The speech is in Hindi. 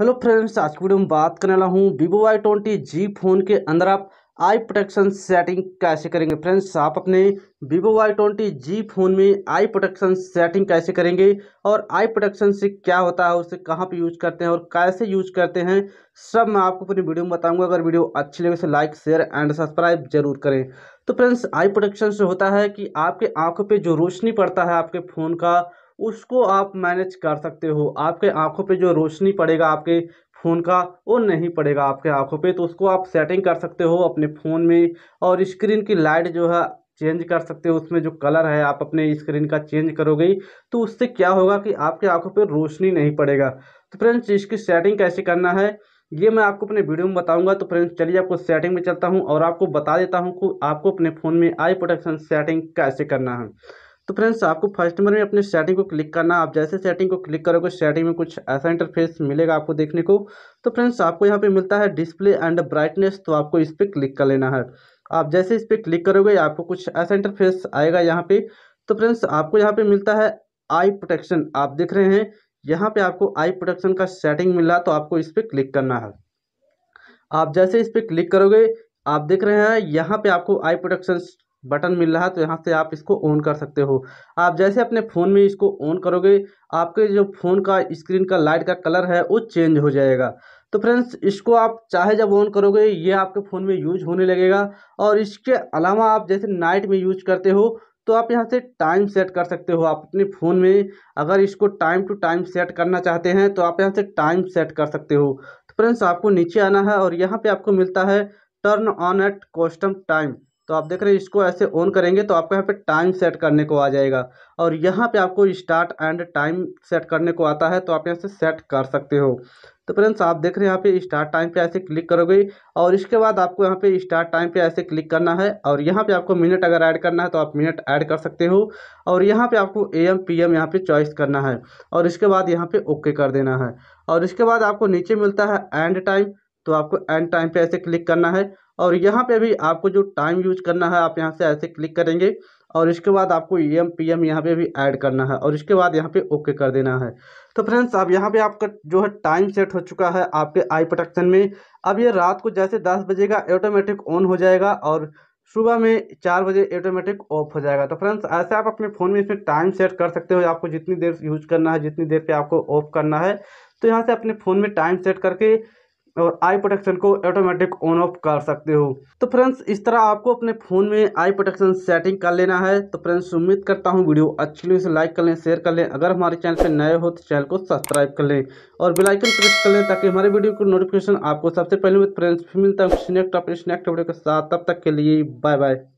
हेलो फ्रेंड्स आज की वीडियो में बात करने वाला हूँ Vivo Y twenty G phone के अंदर आप आई प्रोटेक्शन सेटिंग कैसे करेंगे फ्रेंड्स आप अपने Vivo Y twenty G phone में आई प्रोटेक्शन सेटिंग कैसे करेंगे और आई प्रोटेक्शन से क्या होता है उसे कहाँ पे यूज करते हैं और कैसे यूज करते हैं सब मैं आपको अपनी वीडियो में बताऊँगा अगर वीडियो अच्छी लगे तो लाइक शेयर एंड सब्सक्राइब जरूर करें तो फ्रेंड्स आई प्रोटेक्शन से होता है कि आपके आँखों पर जो रोशनी पड़ता है आपके फ़ोन का उसको आप मैनेज कर सकते हो आपके आंखों पे जो रोशनी पड़ेगा आपके फ़ोन का वो नहीं पड़ेगा आपके आंखों पे तो उसको आप सेटिंग कर सकते हो अपने फ़ोन में और स्क्रीन की लाइट जो है चेंज कर सकते हो उसमें जो कलर है आप अपने स्क्रीन का चेंज करोगे तो उससे क्या होगा कि आपके आंखों पर रोशनी नहीं पड़ेगा तो फ्रेंड्स इसकी सेटिंग कैसे करना है ये मैं आपको अपने वीडियो में बताऊंगा तो फ्रेंड्स चलिए आपको सेटिंग में चलता हूँ और आपको बता देता हूँ कि आपको अपने फ़ोन में आई प्रोटेक्शन सेटिंग कैसे करना है तो फ्रेंड्स आपको फर्स्ट नंबर में अपने सेटिंग को क्लिक करना आप जैसे सेटिंग को क्लिक करोगे सेटिंग में कुछ ऐसा इंटरफेस मिलेगा आपको देखने को तो फ्रेंड्स आपको यहाँ पे मिलता है डिस्प्ले एंड ब्राइटनेस तो आपको इस पर क्लिक कर लेना है आप जैसे इस पर क्लिक करोगे आपको कुछ ऐसा इंटरफेस आएगा यहाँ पे तो फ्रेंड्स आपको यहाँ पे मिलता है आई प्रोटेक्शन आप देख रहे हैं यहाँ पे आपको आई प्रोटेक्शन का सेटिंग मिला तो आपको इस पर क्लिक करना है आप जैसे इस पर क्लिक करोगे आप देख रहे हैं यहाँ पे आपको आई प्रोटेक्शन बटन मिल रहा है तो यहाँ से आप इसको ऑन कर सकते हो आप जैसे अपने फ़ोन में इसको ऑन करोगे आपके जो फ़ोन का स्क्रीन का लाइट का कलर है वो चेंज हो जाएगा तो फ्रेंड्स इसको आप चाहे जब ऑन करोगे ये आपके फ़ोन में यूज होने लगेगा और इसके अलावा आप जैसे नाइट में यूज करते हो तो आप यहाँ से टाइम सेट कर सकते हो आप अपने फ़ोन में अगर इसको टाइम टू टाइम सेट करना चाहते हैं तो आप यहाँ से टाइम सेट कर सकते हो तो फ्रेंड्स आपको नीचे आना है और यहाँ पे आपको मिलता है turn on at custom time तो आप देख रहे हैं इसको ऐसे ऑन करेंगे तो आपको यहाँ पे टाइम सेट करने को आ जाएगा और यहाँ पे आपको स्टार्ट एंड टाइम सेट करने को आता है तो आप यहाँ से सेट कर सकते हो तो फ्रेंड्स आप देख रहे हैं यहाँ पे स्टार्ट टाइम पे ऐसे क्लिक करोगे और इसके बाद आपको यहाँ पे स्टार्ट टाइम पे ऐसे क्लिक करना है और यहाँ पे आपको मिनट अगर ऐड करना है तो आप मिनट ऐड कर सकते हो और यहाँ पे आपको ए एम पी एम यहाँ पर चॉइस करना है और इसके बाद यहाँ पे ओके कर देना है और इसके बाद आपको नीचे मिलता है एंड टाइम तो आपको एंड टाइम पर ऐसे क्लिक करना है और यहाँ पे भी आपको जो टाइम यूज करना है आप यहाँ से ऐसे क्लिक करेंगे और इसके बाद आपको ई एम पी एम यहाँ पर भी ऐड करना है और इसके बाद यहाँ पे ओके कर देना है तो फ्रेंड्स अब यहाँ पे आपका जो है टाइम सेट हो चुका है आपके आई प्रोटेक्शन में अब ये रात को जैसे दस बजे का ऑटोमेटिक ऑन हो जाएगा और सुबह में चार बजे ऑटोमेटिक ऑफ हो जाएगा तो फ्रेंड्स ऐसे आप अपने फ़ोन में इसमें टाइम सेट कर सकते हो आपको जितनी देर यूज करना है जितनी देर पे आपको ऑफ करना है तो यहाँ से अपने फ़ोन में टाइम सेट करके और आई प्रोटेक्शन को ऑटोमेटिक ऑन ऑफ कर सकते हो तो फ्रेंड्स इस तरह आपको अपने फ़ोन में आई प्रोटेक्शन सेटिंग कर लेना है तो फ्रेंड्स उम्मीद करता हूँ वीडियो अच्छी लगी लाइक कर लें शेयर कर लें अगर हमारे चैनल पर नए हो तो चैनल को सब्सक्राइब कर लें और बेलाइकन प्रेस कर लें ताकि हमारे वीडियो की नोटिफिकेशन आपको सबसे पहले फ्रेंड्स मिलता है अपने वीडियो के साथ तब तक के लिए बाय बाय